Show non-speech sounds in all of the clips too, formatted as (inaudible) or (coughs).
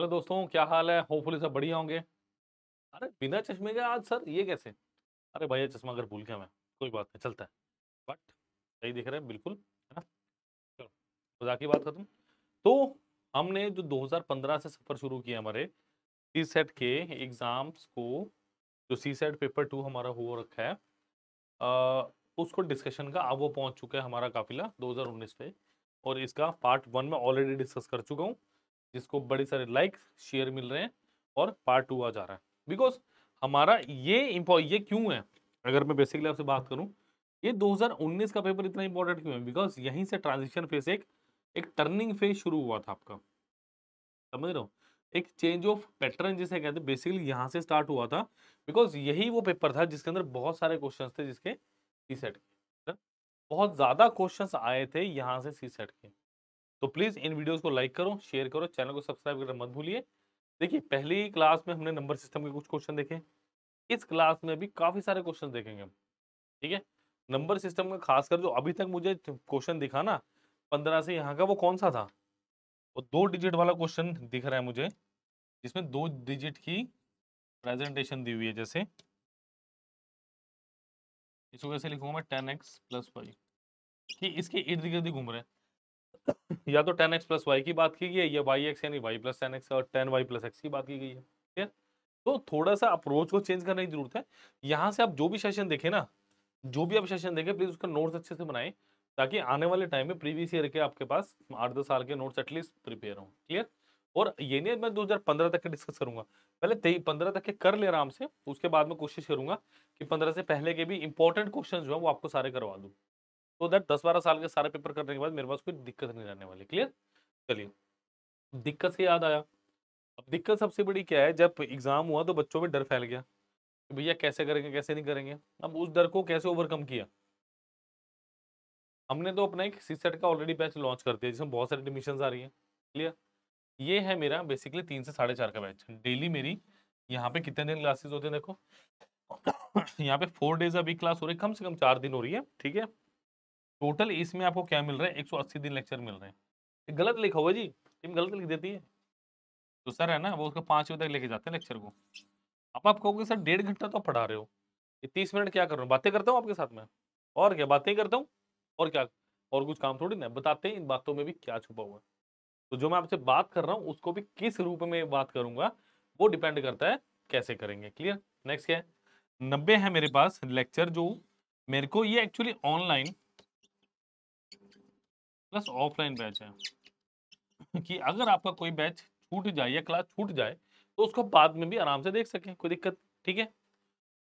hello दोस्तों क्या हाल है होपफुली सब बढ़िया होंगे अरे बिना चश्मे के आज सर ये कैसे अरे भैया चश्मा अगर भूल गया मैं कोई बात नहीं चलता है बट सही दिख रहे हैं बिल्कुल है ना चलो मजा की बात खत्म तो हमने जो 2015 से सफ़र शुरू किया हमारे सी सेट के एग्ज़ाम्स को जो सी सेट पेपर टू हमारा हो रखा है आ, उसको डिस्कशन का अब वो पहुँच चुका है हमारा काफिला दो पे और इसका पार्ट वन में ऑलरेडी डिस्कस कर चुका हूँ जिसको बड़े सारे लाइक शेयर मिल रहे हैं और पार्ट टू आ जा रहा है बिकॉज हमारा ये ये क्यों है अगर मैं बेसिकली आपसे बात करूं ये 2019 का पेपर इतना इंपॉर्टेंट क्यों है बिकॉज यहीं से ट्रांजिशन फेज एक एक टर्निंग फेज शुरू हुआ था आपका समझ रहे हो एक चेंज ऑफ पैटर्न जिसे कहते हैं बेसिकली यहाँ से स्टार्ट हुआ था बिकॉज यही वो पेपर था जिसके अंदर बहुत सारे क्वेश्चन थे जिसके सी सेट के बहुत ज़्यादा क्वेश्चन आए थे यहाँ से सी सेट के तो प्लीज़ इन वीडियोज़ को लाइक करो शेयर करो चैनल को सब्सक्राइब करना मत भूलिए देखिए पहली क्लास में हमने नंबर सिस्टम के कुछ क्वेश्चन देखे इस क्लास में भी काफ़ी सारे क्वेश्चन देखेंगे हम ठीक है नंबर सिस्टम का खासकर जो अभी तक मुझे क्वेश्चन दिखा ना पंद्रह से यहाँ का वो कौन सा था वो दो डिजिट वाला क्वेश्चन दिख रहा है मुझे जिसमें दो डिजिट की प्रेजेंटेशन दी हुई है जैसे इसको कैसे लिखूंगा मैं टेन एक्स प्लस वाई ठीक इसके इर्द गिर्द घूम रहे हैं या तो टेन एक्स प्लस वाई की बात की गई है या वाई एक्स यानी वाई प्लस टेन एक्स और टेन वाई प्लस एक्स की बात की गई है ठीक है तो थोड़ा सा अप्रोच को चेंज करने की जरूरत है यहाँ से आप जो भी सेशन देखें ना जो भी आप सेशन देखें प्लीज उसका नोट्स अच्छे से बनाएं ताकि आने वाले टाइम में प्रीवियस ईयर के आपके पास आठ दस साल के नोट्स एटलीस्ट प्रिपेयर हों क्लियर और ये नहीं मैं पंद्रह तक के डिस्कस करूंगा पहले तेई पंद्रह तक के कर ले आराम से उसके बाद में कोशिश करूंगा कि पंद्रह से पहले के भी इंपॉर्टेंट क्वेश्चन जो है वो आपको सारे करवा दूँ सो तो दैट दस बारह साल के सारे पेपर करने के बाद मेरे पास कोई दिक्कत नहीं रहने वाली क्लियर चलिए दिक्कत से याद आया अब दिक्कत सबसे बड़ी क्या है जब एग्ज़ाम हुआ तो बच्चों में डर फैल गया कि भैया कैसे करेंगे कैसे नहीं करेंगे अब उस डर को कैसे ओवरकम किया हमने तो अपना एक सी सेट का ऑलरेडी बैच लॉन्च कर दिया जिसमें बहुत सारे एडमिशन आ रही हैं क्लियर ये है मेरा बेसिकली तीन से साढ़े चार का बैच डेली मेरी यहाँ पे कितने दिन क्लासेस होते हैं देखो (coughs) यहाँ पे फोर डेज अभी क्लास हो रही है कम से कम चार दिन हो रही है ठीक है टोटल इसमें आपको क्या मिल रहा है 180 दिन लेक्चर मिल रहे हैं गलत लिखा हुआ जी टीम गलत लिख देती है तो सर है ना वो उसका पाँच बजे तक लेके जाते हैं लेक्चर को अब आप कहोगे सर डेढ़ घंटा तो पढ़ा रहे हो ये तीस मिनट क्या कर रहा हूँ बातें करता हूँ आपके साथ में और क्या बातें करता हूँ और क्या और कुछ काम थोड़ी ना बताते हैं इन बातों में भी क्या छुपा हुआ है तो जो मैं आपसे बात कर रहा हूँ उसको भी किस रूप में बात करूंगा वो डिपेंड करता है कैसे करेंगे क्लियर नेक्स्ट क्या है नब्बे है मेरे पास लेक्चर जो मेरे को ये actually online plus offline batch है कि अगर आपका कोई बैच छूट जाए या क्लास छूट जाए तो उसको बाद में भी आराम से देख सकें कोई दिक्कत ठीक है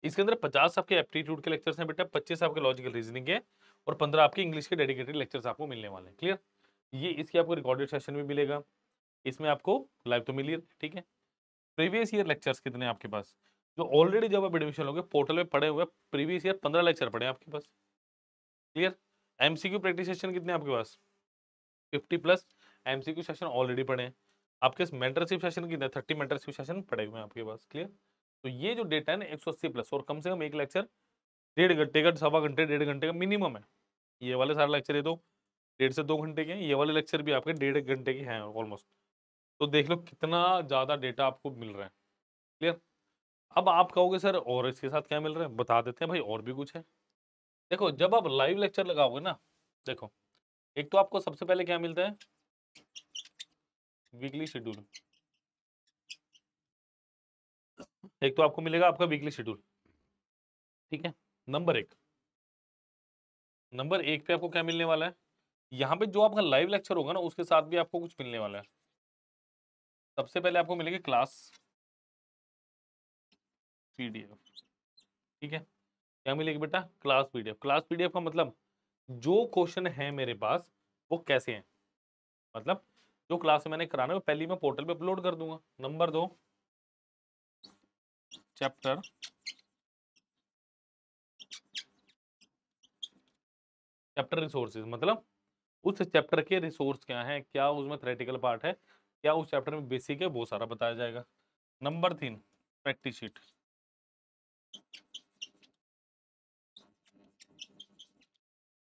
इसके अंदर पचास आपके एप्टीट्यूड के लेक्चर्स हैं बेटा पच्चीस आपके लॉजिकल रीजनिंग के और पंद्रह आपके इंग्लिश के डेडिकेटेड लेक्चर्स आपको मिलने वाले हैं क्लियर ये इसके आपको रिकॉर्डेड सेशन भी मिलेगा इसमें आपको लाइव तो मिली ठीक है प्रीवियस ईयर लेक्चर्स कितने आपके पास जो ऑलरेडी जब आप एडमिशन लोगे पोर्टल में पड़े हुए प्रीवियस ईयर पंद्रह लेक्चर पड़े आपके पास क्लियर एमसीक्यू प्रैक्टिस सेशन कितने आपके पास fifty plus M C Q session already पढ़े हैं आपके इस मेंटरशिप सेशन कितने थर्टी मेंटरशिप सेशन पड़े हुए हैं आपके पास क्लियर तो ये जो डेटा है ना एक सौ अस्सी प्लस और कम से कम एक लेक्चर डेढ़ घंटे का सवा घंटे डेढ़ घंटे का मिनिमम है ये वाले सारे लेक्चर ये तो डेढ़ से दो घंटे के हैं ये वाले लेक्चर भी आपके डेढ़ घंटे के हैं ऑलमोस्ट तो देख लो कितना ज़्यादा डेटा आपको मिल रहा है क्लियर अब आप कहोगे सर और इसके साथ क्या मिल रहा है बता देते हैं भाई और भी कुछ है देखो जब आप लाइव लेक्चर लगाओगे ना देखो एक तो आपको सबसे पहले क्या मिलता है वीकली शेड्यूल एक तो आपको मिलेगा आपका वीकली शेड्यूल ठीक है नंबर एक नंबर एक पे आपको क्या मिलने वाला है यहाँ पे जो आपका लाइव लेक्चर होगा ना उसके साथ भी आपको कुछ मिलने वाला है सबसे पहले आपको मिलेगी क्लास पीडीएफ ठीक है क्या मिलेगी बेटा क्लास पीडीएफ क्लास पीडीएफ का मतलब जो क्वेश्चन है मेरे पास वो कैसे हैं मतलब जो क्लास मैंने कराना है पहली मैं पोर्टल पे अपलोड कर दूंगा नंबर दो चैप्टर चैप्टर रिसोर्सेज मतलब उस चैप्टर के रिसोर्स क्या हैं क्या उसमें थ्रेटिकल पार्ट है क्या उस चैप्टर में बेसिक है वो सारा बताया जाएगा नंबर तीन प्रैक्टिस शीट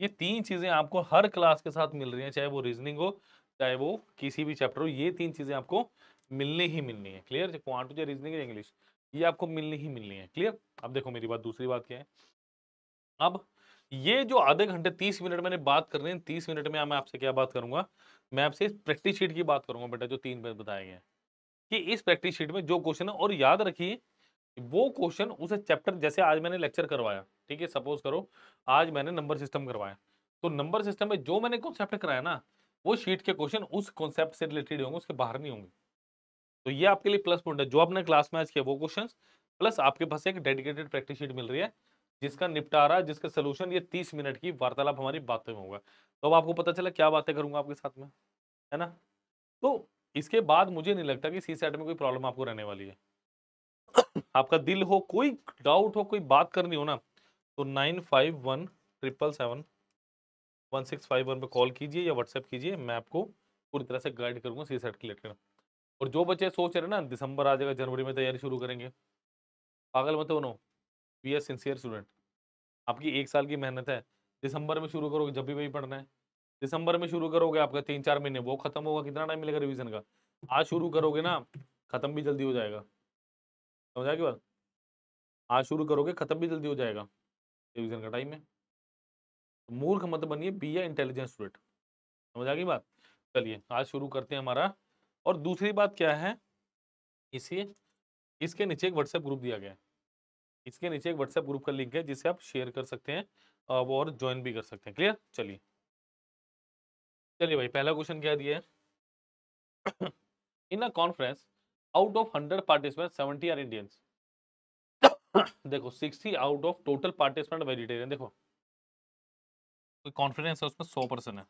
ये तीन चीज़ें आपको हर क्लास के साथ मिल रही हैं चाहे वो रीजनिंग हो चाहे वो किसी भी चैप्टर हो ये तीन चीज़ें आपको मिलनी ही मिलनी है क्लियर क्वांटू रीजनिंग या इंग्लिश ये आपको मिलनी ही मिलनी है क्लियर अब देखो मेरी बात दूसरी बात क्या है अब ये जो आधे घंटे तीस मिनट मैंने बात कर रही है तीस मिनट में मैं आपसे क्या बात करूंगा मैं आपसे प्रैक्टिस शीट की बात करूंगा बेटा जो तीन बेट बताए गए कि इस प्रैक्टिस शीट में जो क्वेश्चन है और याद रखिए वो क्वेश्चन उसे चैप्टर जैसे आज मैंने लेक्चर करवाया ठीक है सपोज करो आज मैंने नंबर सिस्टम करवाया तो नंबर सिस्टम में जो मैंने कॉन्सेप्ट कराया ना वो शीट के क्वेश्चन उस कॉन्सेप्ट से रिलेटेड होंगे उसके बाहर नहीं होंगे तो ये आपके लिए प्लस पॉइंट है जो आपने क्लास में आज किया वो क्वेश्चन प्लस आपके पास एक डेडिकेटेड प्रैक्टिस शीट मिल रही है जिसका निपटारा जिसका सोल्यूशन ये तीस मिनट की वार्तालाप हमारी बातों में होगा तो अब आपको पता चला क्या बातें करूंगा आपके साथ में है ना तो इसके बाद मुझे नहीं लगता कि सी सेट में कोई प्रॉब्लम आपको रहने वाली है आपका दिल हो कोई डाउट हो कोई बात करनी हो ना तो nine five one triple seven one six five one पर कॉल कीजिए या व्हाट्सएप कीजिए मैं आपको पूरी तरह से गाइड करूँगा सी सेट के रिलेटेड और जो बच्चे सोच रहे ना दिसंबर आ जाएगा जनवरी में तैयारी शुरू करेंगे पागल मत बनो वी आर सिंसियर स्टूडेंट आपकी एक साल की मेहनत है दिसंबर में शुरू करोगे जब भी वही पढ़ना है दिसंबर में शुरू करोगे आपका तीन चार महीने वो खत्म होगा कितना टाइम मिलेगा रिविजन का आज शुरू करोगे ना खत्म भी जल्दी हो जाएगा समझा की बात आज शुरू करोगे खत्म भी जल्दी हो जाएगा रिविजन का टाइम में तो मूर्ख मत बनिए बी या इंटेलिजेंस स्टूडेंट समझा आ बात चलिए आज शुरू करते हैं हमारा और दूसरी बात क्या है इसी इसके नीचे एक व्हाट्सएप ग्रुप दिया गया है इसके नीचे एक व्हाट्सएप ग्रुप का लिंक है जिसे आप शेयर कर सकते हैं और ज्वाइन भी कर सकते हैं क्लियर चलिए चलिए भाई पहला क्वेश्चन क्या दिया है in a conference out of hundred participant seventy are Indians देखो sixty out of total participant vegetarian देखो कॉन्फिडेंस है उसमें सौ परसेंट है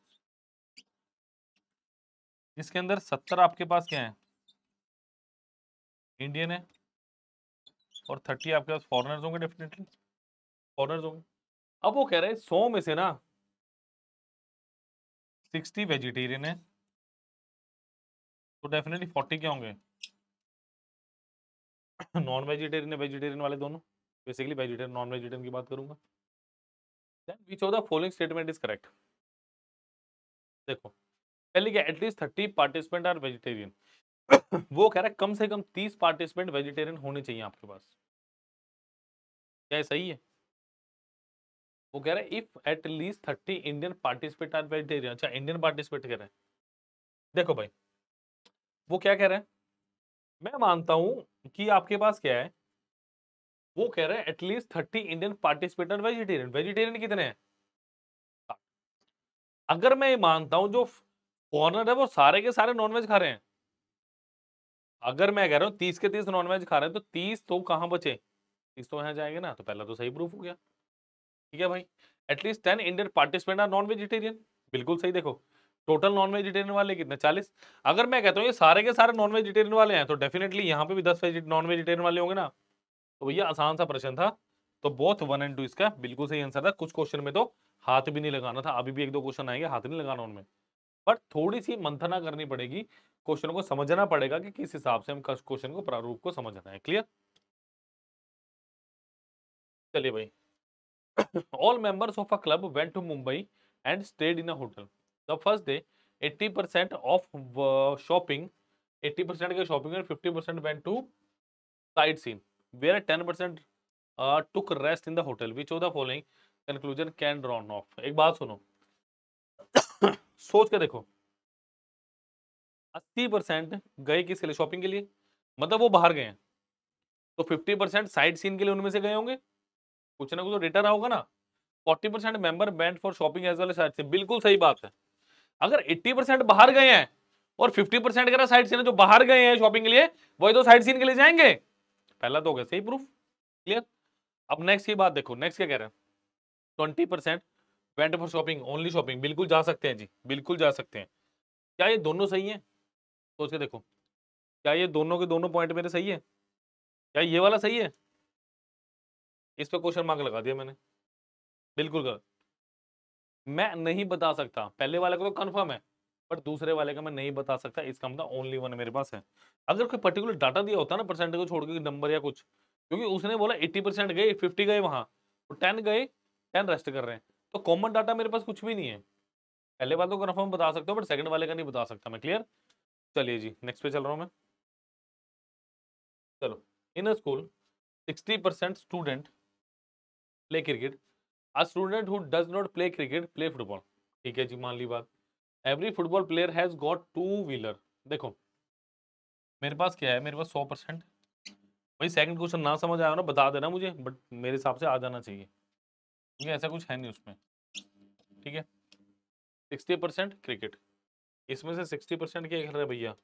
इसके अंदर सत्तर आपके पास क्या है इंडियन है और थर्टी आपके पास फॉरनर्स होंगे डेफिनेटली फॉरनर्स होंगे अब वो कह रहे हैं सौ में से ना सिक्सटी वेजिटेरियन है तो डेफिनेटली फोर्टी क्या होंगे नॉन वेजिटेरियन या वेजिटेरियन वाले दोनों बेसिकली वेजिटेरियन नॉन वेजिटेरियन की बात करूंगा then which of the following statement is correct देखो पहले क्या at least thirty participant are vegetarian वो कह रहा है कम से कम तीस पार्टिसिपेंट वेजिटेरियन होने चाहिए आपके पास क्या सही है वो कह रहा है if at least thirty Indian participant are vegetarian अच्छा इंडियन पार्टिसिपेंट कह रहे हैं देखो भाई वो क्या कह रहे हैं मैं मानता हूं कि आपके पास क्या है वो कह रहे हैं at least thirty Indian participator vegetarian vegetarian कितने हैं अगर मैं ये मानता हूं जो फॉरनर है वो सारे के सारे नॉनवेज खा रहे हैं अगर मैं कह रहा हूं तीस के तीस नॉनवेज खा रहे हैं तो तीस तो कहां बचे तीस तो यहां जाएंगे ना तो पहला तो सही प्रूफ हो गया ठीक है भाई at least ten Indian participant are non vegetarian बिल्कुल सही देखो टोटल नॉन वेजिटेरियन वाले कितने चालीस अगर मैं कहता हूँ ये सारे के सारे नॉन वेजिटेरियन वाले हैं तो डेफिनेटली यहाँ पे भी दस नॉन वेजिटेरियन वाले होंगे ना तो भैया आसान सा प्रश्न था तो बोथ वन एंड टू इसका बिल्कुल सही आंसर था कुछ क्वेश्चन में तो हाथ भी नहीं लगाना था अभी भी एक दो क्वेश्चन आएंगे हाथ नहीं लगाना उनमें बट थोड़ी सी मंथना करनी पड़ेगी क्वेश्चन को समझना पड़ेगा कि किस हिसाब से हम क्वेश्चन को प्रारूप को समझना है क्लियर चलिए भाई all members of a club went to Mumbai and stayed in a hotel the first day 80 percent of shopping 80 percent के शॉपिंग में 50 percent went to sightseeing where 10 percent took rest in the hotel which of the following conclusion can drawn of एक बात सुनो सोच के देखो 80 percent गए किसके लिए शॉपिंग के लिए मतलब वो बाहर गए हैं तो 50 परसेंट साइड सीन के लिए उनमें से गए होंगे कुछ ना कुछ तो डेटा रहा होगा ना 40 percent member went for shopping as well sightseeing बिल्कुल सही बात है अगर 80 परसेंट बाहर गए हैं और 50 परसेंट अगर साइड सीन जो बाहर गए हैं शॉपिंग के लिए वही तो साइड सीन के लिए जाएंगे पहला तो हो गया सही प्रूफ क्लियर अब नेक्स्ट की बात देखो नेक्स्ट क्या कह रहे हैं twenty percent went for shopping only shopping बिल्कुल जा सकते हैं जी बिल्कुल जा सकते हैं क्या ये दोनों सही है सोच के देखो क्या ये दोनों के दोनों पॉइंट मेरे सही है क्या ये वाला सही है इस पर क्वेश्चन मार्क लगा दिया मैंने बिल्कुल गलत मैं नहीं बता सकता पहले वाले का तो कन्फर्म है बट दूसरे वाले का मैं नहीं बता सकता इसका मतलब ओनली वन मेरे पास है अगर कोई पर्टिकुलर डाटा दिया होता ना परसेंट को छोड़ के नंबर या कुछ क्योंकि उसने बोला एट्टी परसेंट गए फिफ्टी गए वहाँ तो टेन गए टेन रेस्ट कर रहे हैं तो कॉमन डाटा मेरे पास कुछ भी नहीं है पहले वाले को कन्फर्म बता सकता हूँ बट सेकंड वाले का नहीं बता सकता मैं क्लियर चलिए जी नेक्स्ट पे चल रहा हूँ मैं चलो in school sixty percent student play cricket a student who does not play cricket play football ठीक है जी मान ली बात every football player has got two wheeler देखो मेरे पास क्या है मेरे पास सौ परसेंट भाई सेकंड क्वेश्चन ना समझ आया ना बता देना मुझे बट मेरे हिसाब से आ जाना चाहिए ठीक है ऐसा कुछ है नहीं उसमें ठीक है सिक्सटी परसेंट क्रिकेट इसमें से सिक्सटी परसेंट क्या खेल रहे हैं भैया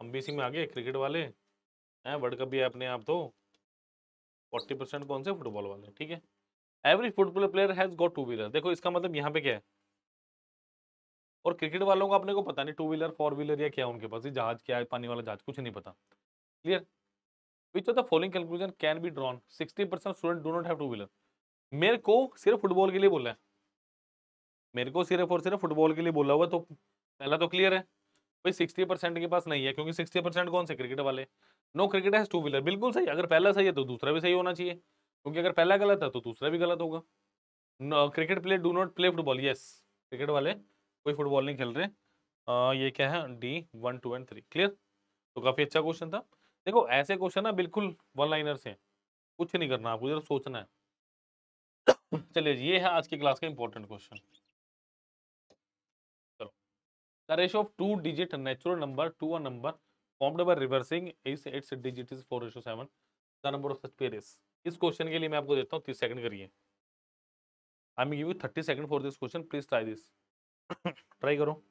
हम बी सी में आ गए क्रिकेट वाले हैं वर्ल्ड कप भी है अपने आप तो फोर्टी परसेंट कौन से फुटबॉल वाले ठीक है every football player has got two wheeler देखो इसका मतलब यहाँ पे क्या है और क्रिकेट वालों को अपने को पता नहीं टू व्हीलर फोर व्हीलर या क्या उनके पास जहाज क्या है पानी वाला जहाज कुछ नहीं पता clear which of the following conclusion can be drawn sixty percent student do not have two wheeler मेरे को सिर्फ फुटबॉल के लिए बोला है मेरे को सिर्फ और सिर्फ फुटबॉल के लिए बोला हुआ तो पहला तो क्लियर है भाई सिक्सटी परसेंट के पास नहीं है क्योंकि सिक्सटी परसेंट कौन से क्रिकेट वाले no cricket has two wheeler बिल्कुल सही अगर पहला सही है तो दूसरा भी सही होना चाहिए क्योंकि अगर पहला गलत है तो दूसरा भी गलत होगा cricket player do not play football yes cricket वाले कोई फुटबॉल नहीं खेल रहे आ, ये क्या है D one two and three clear तो काफ़ी अच्छा क्वेश्चन था देखो ऐसे क्वेश्चन ना बिल्कुल वन लाइनर से कुछ नहीं करना आपको जरा सोचना है चलिए ये है आज की क्लास का इंपॉर्टेंट क्वेश्चन चलो the ratio of two digit natural number to a number formed by reversing is its digit is 4 ratio 7 the number of such pair is इस क्वेश्चन के लिए मैं आपको देता हूँ तीस सेकंड करिए I me give you thirty second for this question please try this try करो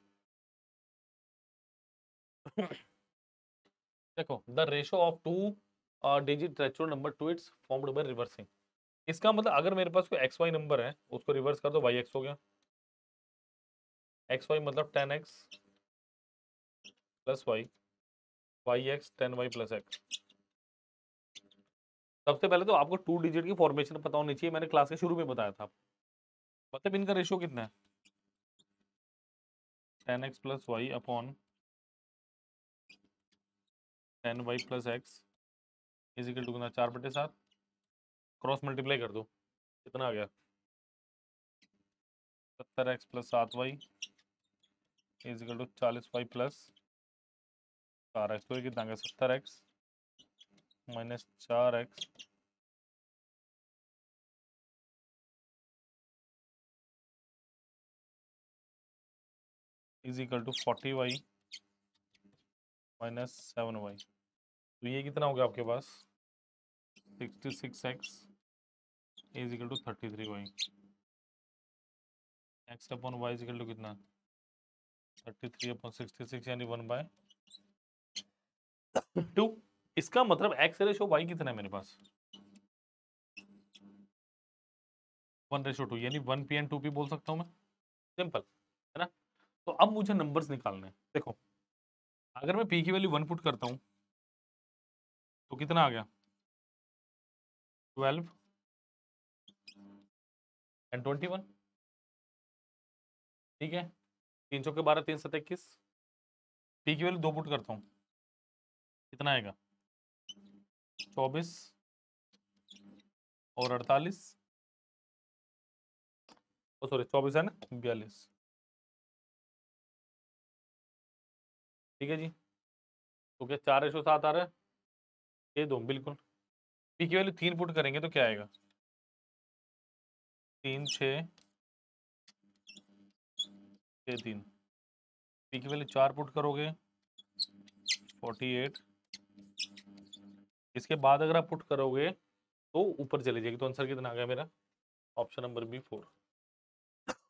देखो the ratio of two digit रेचुअल number to it's formed by reversing इसका मतलब अगर मेरे पास कोई एक्स वाई नंबर है उसको रिवर्स कर दो वाई एक्स हो गया एक्स वाई मतलब ten X plus Y Y X ten Y plus X सबसे पहले तो आपको टू डिजिट की फॉर्मेशन पता होनी चाहिए मैंने क्लास के शुरू में बताया था मतलब इनका रेशियो कितना है ten X plus Y upon ten Y plus X equal to कितना चार बटे सात क्रॉस मल्टीप्लाई कर दो कितना आ गया सत्तर एक्स प्लस सात वाई इजिकल टू चालीस वाई प्लस चार एक्स तो कितना आ गया सत्तर एक्स माइनस चार X is equal to forty Y minus seven Y तो ये कितना हो गया आपके पास sixty six X is equal to thirty three Y X upon Y equal to कितना thirty three upon sixty six यानी वन बाय टू इसका मतलब एक्स रेशो वाई कितना है मेरे पास वन रेशो टू यानी one P and two P बोल सकता हूँ मैं सिंपल है ना तो अब मुझे नंबर्स निकालने हैं देखो अगर मैं पी की वैल्यू वन पुट करता हूँ तो कितना आ गया ट्वेल्व एंड ट्वेंटी वन ठीक है तीन सौ के बारह तीन सौ इक्कीस पी की वैल्यू दो पुट करता हूँ कितना आएगा चौबीस और अड़तालीस सॉरी चौबीस है ना बयालीस ठीक है जी तो क्या चार सौ सात आ रहा है ये दो बिल्कुल पी की वैल्यू तीन पुट करेंगे तो क्या आएगा तीन छ तीन पी की वैल्यू चार पुट करोगे फोर्टी एट इसके बाद अगर आप पुट करोगे तो ऊपर चले जाएगी तो आंसर कितना आ गया मेरा option number B four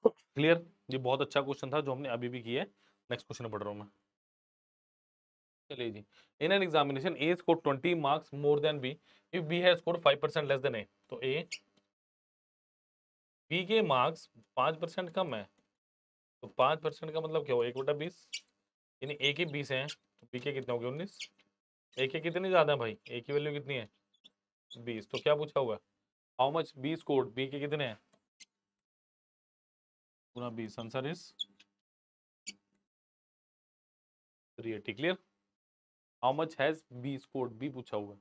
clear ये बहुत अच्छा क्वेश्चन था जो हमने अभी भी किया है नेक्स्ट क्वेश्चन पढ़ रहा हूँ मैं चलिए जी in an examination A score twenty marks more than B if B है score five percent less than A तो ए बी के मार्क्स पाँच परसेंट कम है तो पाँच परसेंट का मतलब क्या हो एक बटा बीस यानी ए के बीस हैं तो बी के कितने हो गए उन्नीस ए के कितने ज़्यादा है भाई ए की वैल्यू कितनी है बीस तो क्या पूछा हुआ हाउ मच बीस कोड बी के कितने हैं पूरा बीस answer is three eighty clear how much has बीस कोड बी पूछा हुआ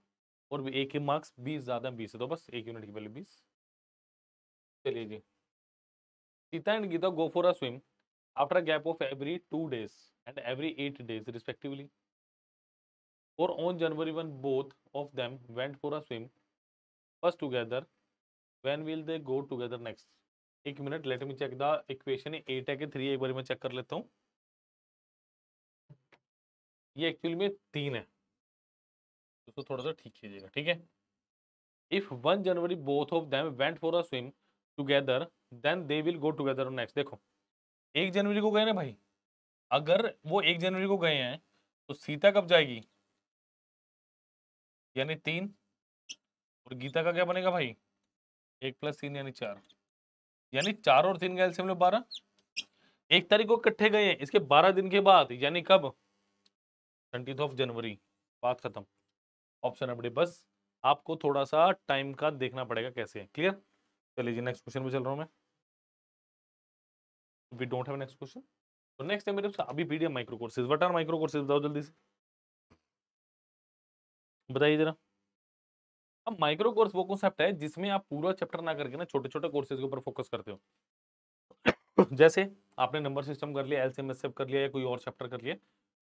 और ए के मार्क्स बीस ज़्यादा बीस है तो बस एक यूनिट की वैल्यू बीस चलिए जी Sita and Gita go for a swim after gap of every two days and every eight days respectively और on January one both of them went for a swim first together when will they go together next एक minute let me check the equation eight है कि three एक बार मैं check कर लेता हूँ ये एक्चुअली में तीन है तो थोड़ा सा ठीक कीजिएगा ठीक है if one January both of them went for a swim together then they will go together next देखो एक जनवरी को गए ना भाई अगर वो एक जनवरी को गए हैं तो सीता कब जाएगी यानी तीन और गीता का क्या बनेगा भाई एक प्लस तीन यानी चार यानी चार और तीन का एल्सियम लो बारह एक तारीख को इकट्ठे गए हैं इसके बारह दिन के बाद यानी कब ट्वेंटी ऑफ जनवरी बात खत्म ऑप्शन अपडे बस आपको थोड़ा सा टाइम का देखना पड़ेगा कैसे क्लियर चलिए जी नेक्स्ट क्वेश्चन पे चल रहा हूँ मैं we don't have next question तो नेक्स्ट है मेरे अभी PDM micro courses what are micro courses बताओ जल्दी से बताइए जरा अब माइक्रो कोर्स वो कॉन्सेप्ट है जिसमें आप पूरा चैप्टर ना करके ना छोटे छोटे कोर्सेज के ऊपर फोकस करते हो जैसे आपने नंबर सिस्टम कर लिया एल सी कर लिया या कोई और चैप्टर कर लिया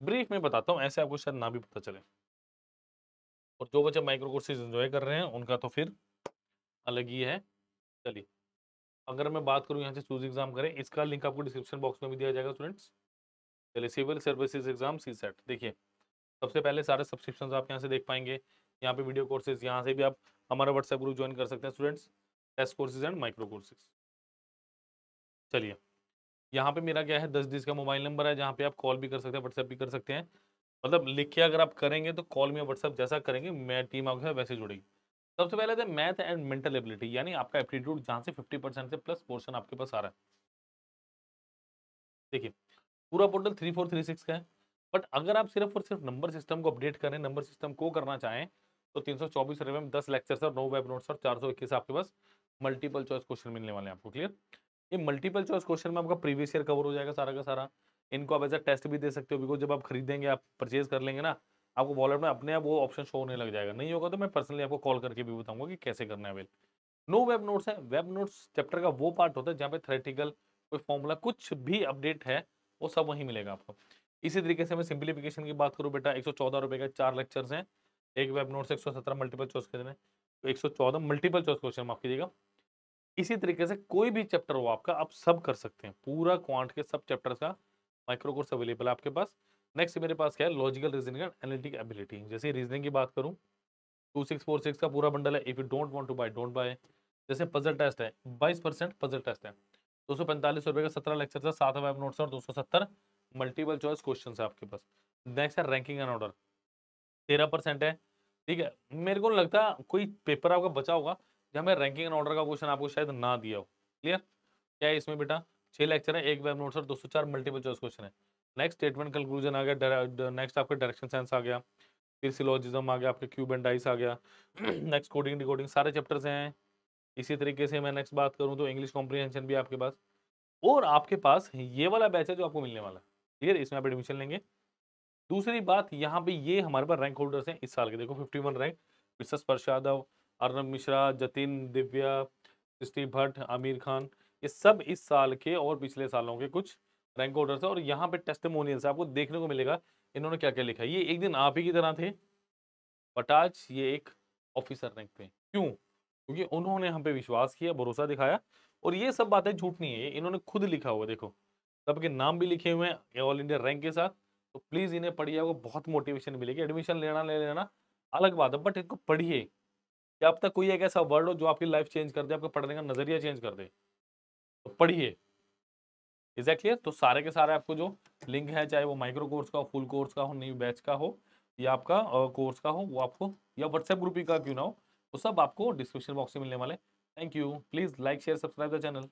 ब्रीफ में बताता हूँ ऐसे आपको शायद ना भी पता चले और जो बच्चे माइक्रो कोर्सेज इन्जॉय कर रहे हैं उनका तो फिर अलग ही है चलिए अगर मैं बात करूँ यहाँ से चूज एग्जाम करें इसका लिंक आपको डिस्क्रिप्शन बॉक्स में भी दिया जाएगा स्टूडेंट्स चलिए civil services exam C SAT देखिए सबसे पहले सारे सब्सक्रिप्शन आप यहाँ से देख पाएंगे यहाँ पे वीडियो कोर्सेज यहाँ से भी आप हमारा व्हाट्सएप ग्रुप ज्वाइन कर सकते हैं students test courses and micro courses चलिए यहाँ पे मेरा क्या है दस डिस का मोबाइल नंबर है जहाँ पे आप कॉल भी कर सकते हैं व्हाट्सएप भी कर सकते हैं मतलब लिख के अगर आप करेंगे तो कॉल में व्हाट्सएप जैसा करेंगे मैं टीम आपके साथ वैसे जुड़ेगी सबसे पहले थे मैथ एंड मेंटल एबिलिटी यानी आपका एप्टीट्यूड जहाँ से फिफ्टी परसेंट से प्लस पोर्सन आपके पास आ रहा है देखिए पूरा portal three four three six का है बट अगर आप सिर्फ और सिर्फ नंबर सिस्टम को अपडेट करें नंबर सिस्टम को करना चाहें तो तीन सौ चौबीस रुपए में दस लेक्चर्स और नौ वेब नोट्स और चार सौ इक्कीस आपके पास मल्टीपल चॉइस क्वेश्चन मिलने वाले हैं आपको क्लियर ये मल्टीपल चॉइस क्वेश्चन में आपका प्रीवियस ईयर कवर हो जाएगा सारा का सारा इनको आप एज अ टेस्ट भी दे सकते हो बिकॉज जब आप खरीदेंगे आप परचेज कर लेंगे ना आपको वॉलेट में अपने आप वो ऑप्शन शो होने लग जाएगा नहीं होगा तो मैं पर्सनली आपको कॉल करके भी बताऊंगा कि कैसे करना है अवेल नो वेब नोट्स है वेब नोट्स चैप्टर का वो पार्ट होता है जहाँ पे थ्रेटिकल कोई फॉर्मूला कुछ भी अपडेट है वो सब वहीं मिलेगा आपको इसी तरीके से मैं सिंप्लीफिकेशन की बात करूँ बेटा एक सौ का चार लेक्चर्स हैं एक वेब नोट से एक मल्टीपल चॉइस क्वेश्चन है तो एक सौ मल्टीपल चॉइस क्वेश्चन माफ कीजिएगा इसी तरीके से कोई भी चैप्टर हो आपका आप सब कर सकते हैं पूरा क्वांट के सब चैप्टर का माइक्रो कोर्स अवेलेबल है आपके पास नेक्स्ट मेरे पास क्या है logical reasoning and analytic ability जैसे रीजनिंग की बात करूँ टू सिक्स फोर सिक्स का पूरा बंडल है if you don't want to buy don't buy जैसे पजल टेस्ट है बाईस परसेंट पजल टेस्ट है दो सौ पैंतालीस रुपये का सत्रह लेक्चर था सात वेब नोट्स और दो सौ सत्तर मल्टीपल चॉइस क्वेश्चन है आपके पास नेक्स्ट है रैंकिंग एंड ऑर्डर तेरह परसेंट है ठीक है मेरे को लगता है कोई पेपर आपका बचा होगा जहाँ मैं रैंकिंग एंड ऑर्डर का क्वेश्चन आपको शायद ना दिया हो क्लियर क्या है इसमें बेटा छः लेक्चर है एक वेब नोट्स और दो सौ चार मल्टीपल चॉइस क्वेश्चन है नेक्स्ट स्टेटमेंट कंक्लूजन आ गया नेक्स्ट आपका डायरेक्शन सेंस आ गया फिर सिलोजिज्म आ गया आपके क्यूब एंड डाइस आ गया नेक्स्ट कोडिंग डिकोडिंग सारे चैप्टर्स हैं इसी तरीके से मैं नेक्स्ट बात करूँ तो इंग्लिश कॉम्प्रीहेंशन भी आपके पास और आपके पास ये वाला बैच है जो आपको मिलने वाला है ठीक है इसमें आप एडमिशन लेंगे दूसरी बात यहाँ पे ये हमारे पास रैंक होल्डर्स हैं इस साल के देखो 51 रैंक विश्वस्पर्श यादव अर्नब मिश्रा जतिन दिव्या सृष्टि भट्ट आमिर खान ये सब इस साल के और पिछले सालों के कुछ रैंक होल्डर्स हैं और यहाँ पे टेस्टमोनियल्स आपको देखने को मिलेगा इन्होंने क्या क्या लिखा ये एक दिन आप ही की तरह थे पटाज ये एक ऑफिसर रैंक पे क्यों क्योंकि उन्होंने हम पे विश्वास किया भरोसा दिखाया और ये सब बातें झूठ नहीं है इन्होंने खुद लिखा हुआ देखो सबके नाम भी लिखे हुए हैं ऑल इंडिया रैंक के साथ तो प्लीज़ इन्हें पढ़िए आपको बहुत मोटिवेशन मिलेगी एडमिशन लेना ले लेना अलग बात है बट इनको पढ़िए कि अब तक कोई एक ऐसा वर्ड हो जो आपकी लाइफ चेंज कर दे आपका पढ़ने का नज़रिया चेंज कर दे तो पढ़िए एग्जैक्टली exactly, तो सारे के सारे आपको जो लिंक है चाहे वो माइक्रो कोर्स का हो फुल कोर्स का हो न्यू बैच का हो या आपका कोर्स का हो वो आपको या व्हाट्सएप ग्रुप ही का क्यों ना हो वो सब आपको डिस्क्रिप्शन बॉक्स में मिलने वाले thank you please like share subscribe the channel